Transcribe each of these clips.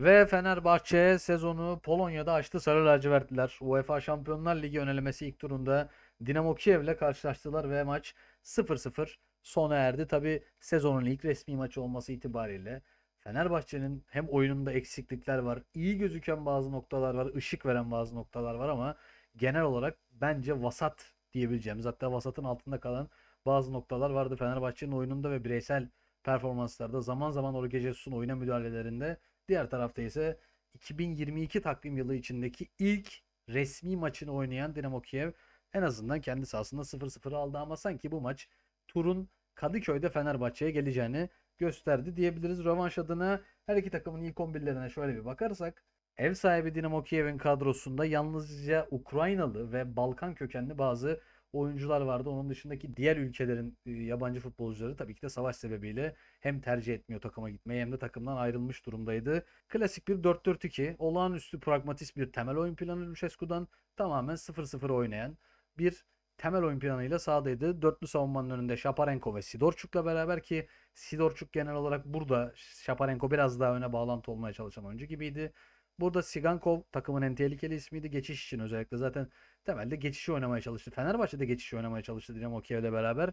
Ve Fenerbahçe sezonu Polonya'da açtı sarı lacivertliler. UEFA Şampiyonlar Ligi önelemesi ilk turunda Dinamo Kiev ile karşılaştılar ve maç 0-0 sona erdi. Tabi sezonun ilk resmi maçı olması itibariyle Fenerbahçe'nin hem oyununda eksiklikler var, iyi gözüken bazı noktalar var, ışık veren bazı noktalar var ama genel olarak bence vasat diyebileceğimiz hatta vasatın altında kalan bazı noktalar vardı Fenerbahçe'nin oyununda ve bireysel performanslarda zaman zaman Orge Jesus'un oyuna müdahalelerinde Diğer tarafta ise 2022 takvim yılı içindeki ilk resmi maçını oynayan Dinamo Kiev en azından kendi sahasında 0-0 aldı ama sanki bu maç turun Kadıköy'de Fenerbahçe'ye geleceğini gösterdi diyebiliriz. Rövanş adına her iki takımın ilk 11'lerine şöyle bir bakarsak ev sahibi Dinamo Kiev'in kadrosunda yalnızca Ukraynalı ve Balkan kökenli bazı oyuncular vardı. Onun dışındaki diğer ülkelerin e, yabancı futbolcuları tabii ki de savaş sebebiyle hem tercih etmiyor takıma gitmeyi hem de takımdan ayrılmış durumdaydı. Klasik bir 4-4-2 olağanüstü pragmatist bir temel oyun planı Lucescu'dan tamamen 0-0 oynayan bir temel oyun planıyla sahadaydı. Dörtlü savunmanın önünde Şaparenko ve Sidorçuk'la beraber ki Sidorçuk genel olarak burada Şaparenko biraz daha öne bağlantı olmaya çalışan oyuncu gibiydi. Burada Sigankov takımın en tehlikeli ismiydi. Geçiş için özellikle zaten temelde geçişi oynamaya çalıştı. Fenerbahçe'de geçişi oynamaya çalıştı Dinamo Kiev'le beraber.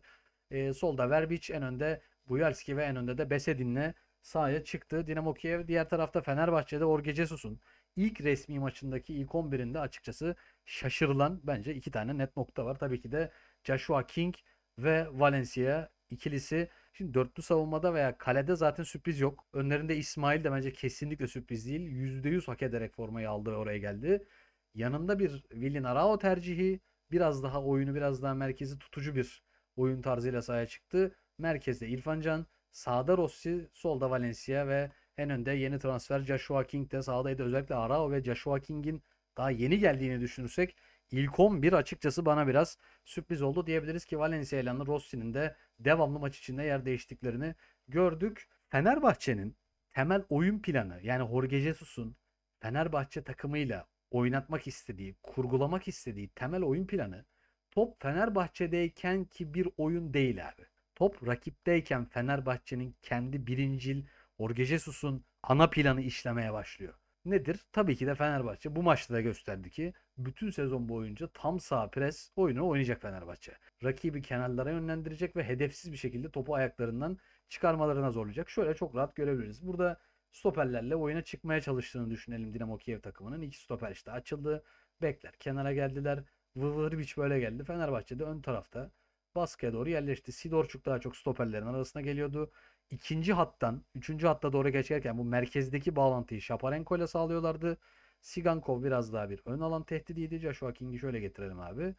E, solda Verbic, en önde Buyalski ve en önde de Besedin'le sahaya çıktı. Dinamo Kiev diğer tarafta Fenerbahçe'de Orge Jesus'un ilk resmi maçındaki ilk 11'inde açıkçası şaşırılan bence iki tane net nokta var. Tabii ki de Joshua King ve Valencia ikilisi. Şimdi dörtlü savunmada veya kalede zaten sürpriz yok. Önlerinde İsmail de bence kesinlikle sürpriz değil. %100 hak ederek formayı aldı ve oraya geldi yanında bir Willian Arao tercihi biraz daha oyunu biraz daha merkezi tutucu bir oyun tarzıyla sahaya çıktı. Merkezde İrfan Can, sağda Rossi, solda Valencia ve en önde yeni transfer Joshua King de sağdaydı. Özellikle Arao ve Joshua King'in daha yeni geldiğini düşünürsek ilk 11 açıkçası bana biraz sürpriz oldu diyebiliriz ki Valencia ile Rossi'nin de devamlı maç içinde yer değiştiklerini gördük. Fenerbahçe'nin temel oyun planı yani Jorge Jesus'un Fenerbahçe takımıyla oynatmak istediği, kurgulamak istediği temel oyun planı top Fenerbahçe'deyken ki bir oyun değil abi. Top rakipteyken Fenerbahçe'nin kendi birincil Jorge Jesus'un ana planı işlemeye başlıyor. Nedir? Tabii ki de Fenerbahçe bu maçta da gösterdi ki bütün sezon boyunca tam sağ pres oyunu oynayacak Fenerbahçe. Rakibi kenarlara yönlendirecek ve hedefsiz bir şekilde topu ayaklarından çıkarmalarına zorlayacak. Şöyle çok rahat görebiliriz. Burada stoperlerle oyuna çıkmaya çalıştığını düşünelim Dinamo Kiev takımının. İki stoper işte açıldı. Bekler kenara geldiler. Vıvırbiç böyle geldi. Fenerbahçe'de ön tarafta baskıya doğru yerleşti. Sidorçuk daha çok stoperlerin arasına geliyordu. İkinci hattan, üçüncü hatta doğru geçerken bu merkezdeki bağlantıyı Şaparenko ile sağlıyorlardı. Sigankov biraz daha bir ön alan tehdidiydi. Joshua King'i şöyle getirelim abi.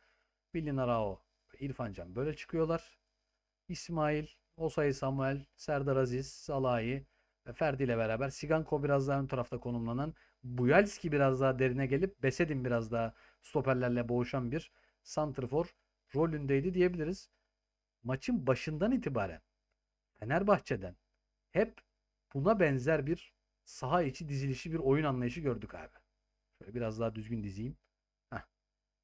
Bilin Arao ve İrfan Can böyle çıkıyorlar. İsmail, Osayi Samuel, Serdar Aziz, Salahi, e, Ferdi ile beraber Siganko biraz daha ön tarafta konumlanan, Buyalski biraz daha derine gelip Besedin biraz daha stoperlerle boğuşan bir santrfor rolündeydi diyebiliriz. Maçın başından itibaren Fenerbahçe'den hep buna benzer bir saha içi dizilişi bir oyun anlayışı gördük abi. Şöyle biraz daha düzgün dizeyim. Heh.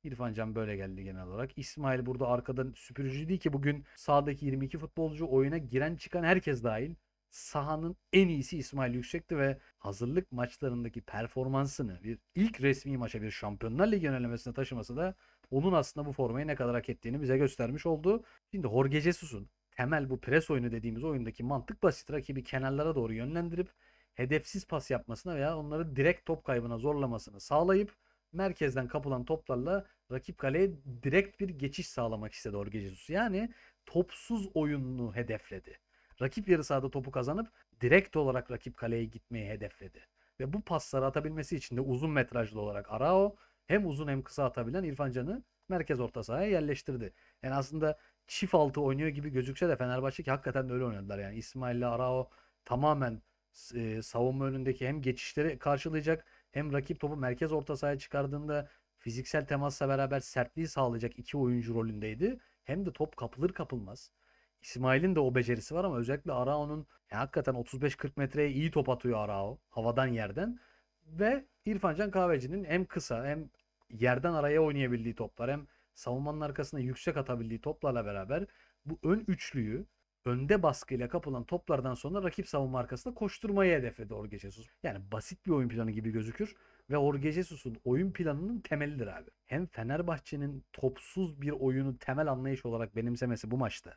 İrfan Can böyle geldi genel olarak. İsmail burada arkadan süpürücü değil ki bugün sağdaki 22 futbolcu oyuna giren çıkan herkes dahil sahanın en iyisi İsmail Yüksek'ti ve hazırlık maçlarındaki performansını bir ilk resmi maça bir Şampiyonlar Ligi yönelemesine taşıması da onun aslında bu formayı ne kadar hak ettiğini bize göstermiş oldu. Şimdi Jorge Jesus'un temel bu pres oyunu dediğimiz oyundaki mantık basit rakibi kenarlara doğru yönlendirip hedefsiz pas yapmasına veya onları direkt top kaybına zorlamasını sağlayıp merkezden kapılan toplarla rakip kaleye direkt bir geçiş sağlamak istedi Jorge Jesus. Yani topsuz oyununu hedefledi rakip yarı sahada topu kazanıp direkt olarak rakip kaleye gitmeyi hedefledi. Ve bu pasları atabilmesi için de uzun metrajlı olarak Arao hem uzun hem kısa atabilen İrfan Can'ı merkez orta sahaya yerleştirdi. Yani aslında çift altı oynuyor gibi gözükse de Fenerbahçe ki hakikaten öyle oynadılar. Yani İsmail ile Arao tamamen e, savunma önündeki hem geçişleri karşılayacak hem rakip topu merkez orta sahaya çıkardığında fiziksel temasla beraber sertliği sağlayacak iki oyuncu rolündeydi. Hem de top kapılır kapılmaz İsmail'in de o becerisi var ama özellikle Arao'nun e, hakikaten 35-40 metreye iyi top atıyor Arao havadan yerden. Ve İrfancan Kahveci'nin hem kısa hem yerden araya oynayabildiği toplar hem savunmanın arkasında yüksek atabildiği toplarla beraber bu ön üçlüyü önde baskıyla kapılan toplardan sonra rakip savunma arkasında koşturmayı hedefledi Orge Jesus. Yani basit bir oyun planı gibi gözükür ve Orge Jesus'un oyun planının temelidir abi. Hem Fenerbahçe'nin topsuz bir oyunu temel anlayış olarak benimsemesi bu maçta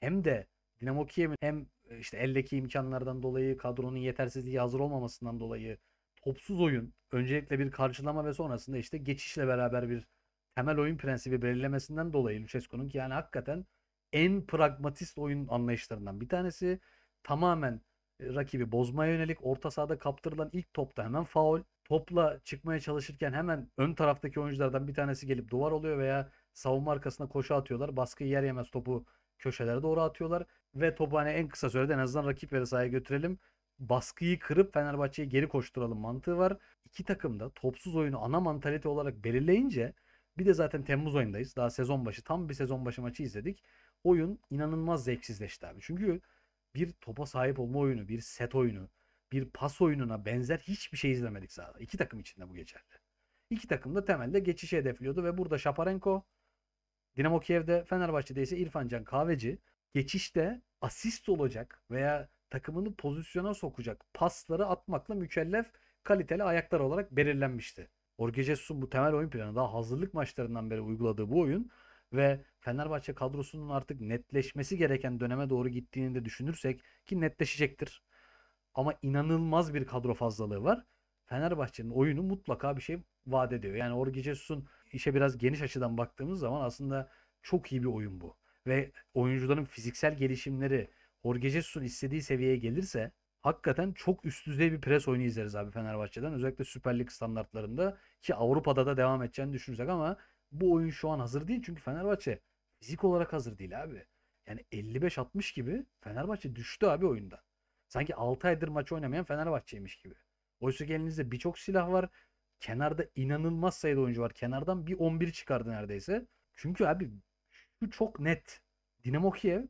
hem de Dinamo Kiev'in hem e, işte eldeki imkanlardan dolayı kadronun yetersizliği hazır olmamasından dolayı topsuz oyun öncelikle bir karşılama ve sonrasında işte geçişle beraber bir temel oyun prensibi belirlemesinden dolayı Lucescu'nun yani hakikaten en pragmatist oyun anlayışlarından bir tanesi tamamen e, rakibi bozmaya yönelik orta sahada kaptırılan ilk topta hemen faul topla çıkmaya çalışırken hemen ön taraftaki oyunculardan bir tanesi gelip duvar oluyor veya savunma arkasına koşu atıyorlar. baskı yer yemez topu köşelere doğru atıyorlar ve topu hani en kısa sürede en azından rakip yarı sahaya götürelim. Baskıyı kırıp Fenerbahçe'yi geri koşturalım mantığı var. İki takım da topsuz oyunu ana mantalite olarak belirleyince bir de zaten Temmuz oyundayız Daha sezon başı tam bir sezon başı maçı izledik. Oyun inanılmaz zevksizleşti abi. Çünkü bir topa sahip olma oyunu, bir set oyunu, bir pas oyununa benzer hiçbir şey izlemedik sahada. İki takım içinde bu geçerli. İki takım da temelde geçişi hedefliyordu ve burada Şaparenko Dinamo Kiev'de Fenerbahçe'de ise İrfan Can Kahveci geçişte asist olacak veya takımını pozisyona sokacak pasları atmakla mükellef kaliteli ayaklar olarak belirlenmişti. Jorge Jesus'un bu temel oyun planı daha hazırlık maçlarından beri uyguladığı bu oyun ve Fenerbahçe kadrosunun artık netleşmesi gereken döneme doğru gittiğini de düşünürsek ki netleşecektir. Ama inanılmaz bir kadro fazlalığı var. Fenerbahçe'nin oyunu mutlaka bir şey vaat ediyor. Yani Jorge Jesus'un işe biraz geniş açıdan baktığımız zaman aslında çok iyi bir oyun bu. Ve oyuncuların fiziksel gelişimleri Jorge Jesus'un istediği seviyeye gelirse hakikaten çok üst düzey bir pres oyunu izleriz abi Fenerbahçe'den. Özellikle Süper Lig standartlarında ki Avrupa'da da devam edeceğini düşünürsek ama bu oyun şu an hazır değil. Çünkü Fenerbahçe fizik olarak hazır değil abi. Yani 55-60 gibi Fenerbahçe düştü abi oyunda Sanki 6 aydır maç oynamayan Fenerbahçe'ymiş gibi. Oysa ki elinizde birçok silah var kenarda inanılmaz sayıda oyuncu var. Kenardan bir 11 çıkardı neredeyse. Çünkü abi şu çok net. Dinamo Kiev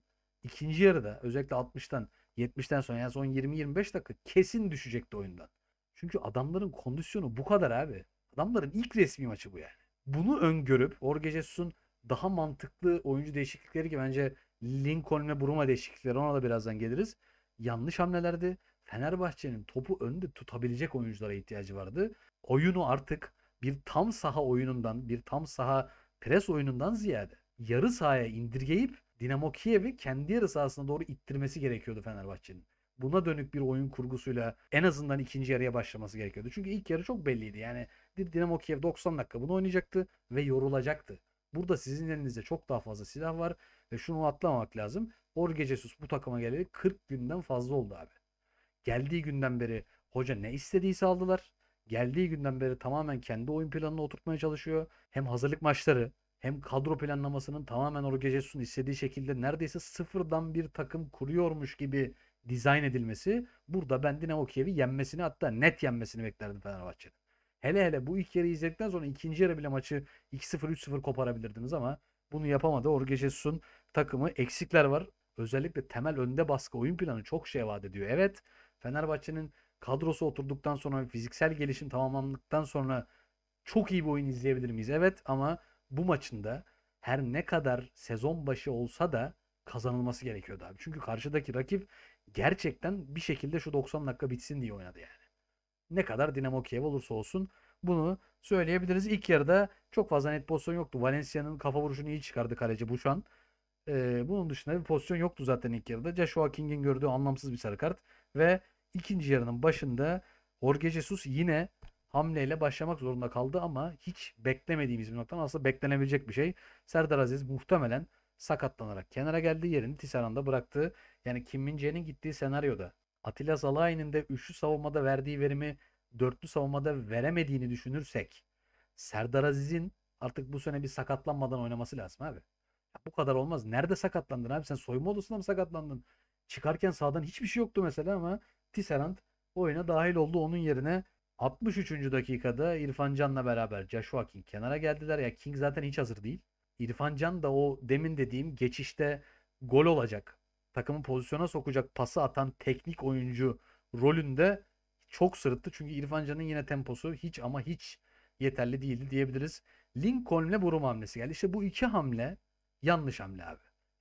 ikinci yarıda özellikle 60'tan 70'ten sonra yani son 20-25 dakika kesin düşecekti oyundan. Çünkü adamların kondisyonu bu kadar abi. Adamların ilk resmi maçı bu yani. Bunu öngörüp Jorge Jesus'un daha mantıklı oyuncu değişiklikleri ki bence Lincoln ve Bruma değişiklikleri ona da birazdan geliriz. Yanlış hamlelerdi. Fenerbahçe'nin topu önde tutabilecek oyunculara ihtiyacı vardı. Oyunu artık bir tam saha oyunundan, bir tam saha pres oyunundan ziyade yarı sahaya indirgeyip Dinamo Kiev'i kendi yarı sahasına doğru ittirmesi gerekiyordu Fenerbahçe'nin. Buna dönük bir oyun kurgusuyla en azından ikinci yarıya başlaması gerekiyordu. Çünkü ilk yarı çok belliydi. Yani Dinamo Kiev 90 dakika bunu oynayacaktı ve yorulacaktı. Burada sizin elinizde çok daha fazla silah var ve şunu atlamamak lazım. Orge Jesus bu takıma geleli 40 günden fazla oldu abi. Geldiği günden beri hoca ne istediyse aldılar. Geldiği günden beri tamamen kendi oyun planını oturtmaya çalışıyor. Hem hazırlık maçları hem kadro planlamasının tamamen Orge Jesus'un istediği şekilde neredeyse sıfırdan bir takım kuruyormuş gibi dizayn edilmesi burada ben Dinamo Kiev'i yenmesini hatta net yenmesini beklerdim Fenerbahçe'de. Hele hele bu ilk yarı izledikten sonra ikinci yarı bile maçı 2-0 3-0 koparabilirdiniz ama bunu yapamadı. Orge Jesus'un takımı eksikler var. Özellikle temel önde baskı oyun planı çok şey vaat ediyor. Evet Fenerbahçe'nin kadrosu oturduktan sonra fiziksel gelişim tamamlandıktan sonra çok iyi bir oyun izleyebilir miyiz? Evet ama bu maçında her ne kadar sezon başı olsa da kazanılması gerekiyordu abi. Çünkü karşıdaki rakip gerçekten bir şekilde şu 90 dakika bitsin diye oynadı yani. Ne kadar Dinamo Kiev olursa olsun bunu söyleyebiliriz. İlk yarıda çok fazla net pozisyon yoktu. Valencia'nın kafa vuruşunu iyi çıkardı kaleci bu şu an. E, bunun dışında bir pozisyon yoktu zaten ilk yarıda. Joshua King'in gördüğü anlamsız bir sarı kart ve ikinci yarının başında Jorge Jesus yine hamleyle başlamak zorunda kaldı ama hiç beklemediğimiz bir noktadan aslında beklenebilecek bir şey. Serdar Aziz muhtemelen sakatlanarak kenara geldi. Yerini tisaranda bıraktı. Yani Kim Min gittiği senaryoda Atilla Zalai'nin de üçlü savunmada verdiği verimi dörtlü savunmada veremediğini düşünürsek Serdar Aziz'in artık bu sene bir sakatlanmadan oynaması lazım abi bu kadar olmaz. Nerede sakatlandın abi? Sen soyunma odasında mı sakatlandın? Çıkarken sağdan hiçbir şey yoktu mesela ama Tisserand oyuna dahil oldu. Onun yerine 63. dakikada İrfan Can'la beraber Joshua King kenara geldiler. Ya King zaten hiç hazır değil. İrfan Can da o demin dediğim geçişte gol olacak, takımı pozisyona sokacak pası atan teknik oyuncu rolünde çok sırıttı. Çünkü İrfan Can'ın yine temposu hiç ama hiç yeterli değildi diyebiliriz. Lincoln'le Burum hamlesi geldi. İşte bu iki hamle Yanlış hamle abi.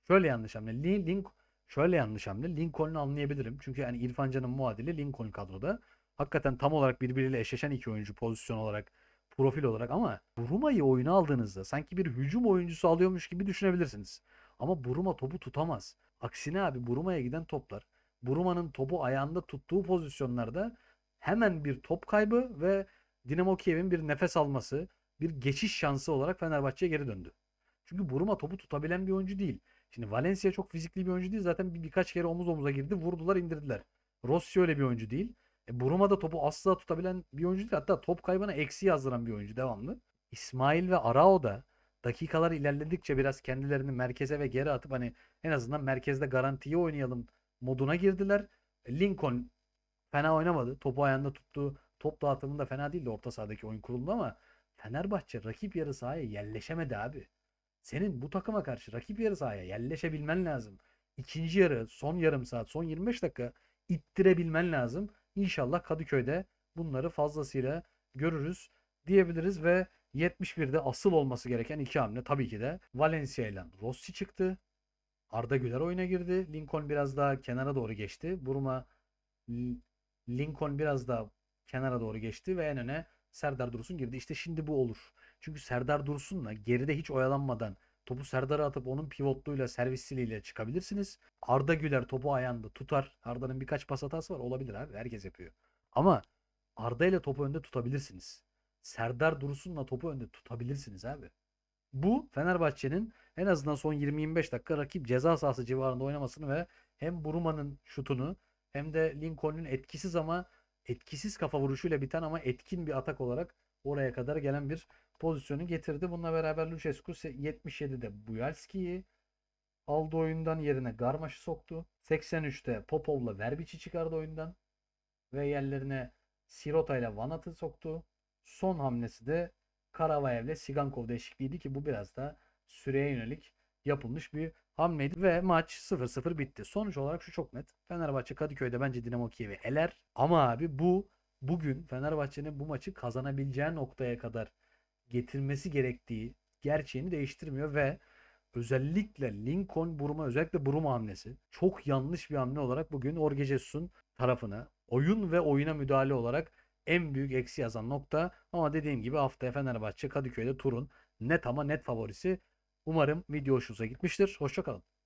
Şöyle yanlış hamle. Link şöyle yanlış hamle. Lincoln'u anlayabilirim. Çünkü yani İrfan Can'ın muadili Lincoln kadroda. Hakikaten tam olarak birbiriyle eşleşen iki oyuncu pozisyon olarak, profil olarak ama Buruma'yı oyuna aldığınızda sanki bir hücum oyuncusu alıyormuş gibi düşünebilirsiniz. Ama Buruma topu tutamaz. Aksine abi Buruma'ya giden toplar Buruma'nın topu ayağında tuttuğu pozisyonlarda hemen bir top kaybı ve Dinamo Kiev'in bir nefes alması, bir geçiş şansı olarak Fenerbahçe'ye geri döndü. Çünkü Buruma topu tutabilen bir oyuncu değil. Şimdi Valencia çok fizikli bir oyuncu değil. Zaten bir, birkaç kere omuz omuza girdi. Vurdular indirdiler. Rossi öyle bir oyuncu değil. E, Buruma da topu asla tutabilen bir oyuncu değil. Hatta top kaybına eksi yazdıran bir oyuncu devamlı. İsmail ve Arao da dakikalar ilerledikçe biraz kendilerini merkeze ve geri atıp hani en azından merkezde garantiyi oynayalım moduna girdiler. E, Lincoln fena oynamadı. Topu ayağında tuttu. Top dağıtımında fena değildi orta sahadaki oyun kuruldu ama Fenerbahçe rakip yarı sahaya yerleşemedi abi. Senin bu takıma karşı rakip yarı sahaya yerleşebilmen lazım. İkinci yarı, son yarım saat, son 25 dakika ittirebilmen lazım. İnşallah Kadıköy'de bunları fazlasıyla görürüz diyebiliriz ve 71'de asıl olması gereken iki hamle tabii ki de Valencia ile Rossi çıktı. Arda Güler oyuna girdi. Lincoln biraz daha kenara doğru geçti. Buruma Lincoln biraz daha kenara doğru geçti ve en öne Serdar Dursun girdi. İşte şimdi bu olur. Çünkü Serdar Dursun'la geride hiç oyalanmadan topu Serdar'a atıp onun pivotluğuyla servisiyle çıkabilirsiniz. Arda Güler topu ayağında tutar. Arda'nın birkaç pas hatası var. Olabilir abi. Herkes yapıyor. Ama Arda ile topu önde tutabilirsiniz. Serdar Dursun'la topu önde tutabilirsiniz abi. Bu Fenerbahçe'nin en azından son 20-25 dakika rakip ceza sahası civarında oynamasını ve hem Buruma'nın şutunu hem de Lincoln'un etkisiz ama etkisiz kafa vuruşuyla biten ama etkin bir atak olarak oraya kadar gelen bir pozisyonu getirdi. Bununla beraber Lucescu 77'de Buyalski'yi aldı oyundan yerine Garmaş'ı soktu. 83'te Popov'la Verbiçi çıkardı oyundan ve yerlerine Sirota ile Vanat'ı soktu. Son hamlesi de Karavayev ile Sigankov değişikliğiydi ki bu biraz da süreye yönelik yapılmış bir hamleydi ve maç 0-0 bitti. Sonuç olarak şu çok net. Fenerbahçe Kadıköy'de bence Dinamo Kiev'i eler ama abi bu bugün Fenerbahçe'nin bu maçı kazanabileceği noktaya kadar getirmesi gerektiği gerçeğini değiştirmiyor ve özellikle Lincoln Buruma özellikle Buruma hamlesi çok yanlış bir hamle olarak bugün Jorge Jesus'un tarafına oyun ve oyuna müdahale olarak en büyük eksi yazan nokta ama dediğim gibi haftaya Fenerbahçe Kadıköy'de turun net ama net favorisi. Umarım video hoşunuza gitmiştir. Hoşçakalın.